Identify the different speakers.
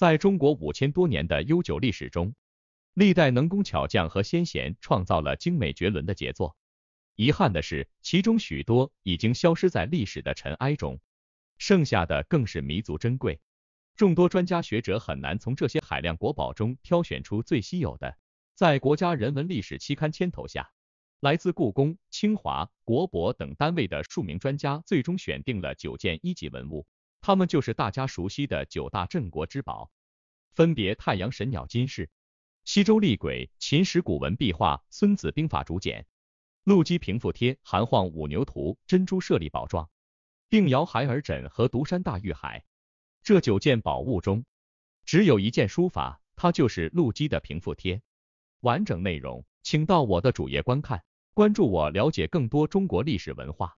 Speaker 1: 在中国五千多年的悠久历史中，历代能工巧匠和先贤创造了精美绝伦的杰作。遗憾的是，其中许多已经消失在历史的尘埃中，剩下的更是弥足珍贵。众多专家学者很难从这些海量国宝中挑选出最稀有的。在国家人文历史期刊牵头下，来自故宫、清华、国博等单位的数名专家最终选定了九件一级文物。他们就是大家熟悉的九大镇国之宝，分别太阳神鸟金饰、西周立鬼、秦始古文壁画、孙子兵法竹简、陆机平复帖、韩晃五牛图、珍珠舍利宝状、定窑孩儿枕和独山大玉海。这九件宝物中，只有一件书法，它就是陆机的平复帖。完整内容请到我的主页观看，关注我了解更多中国历史文化。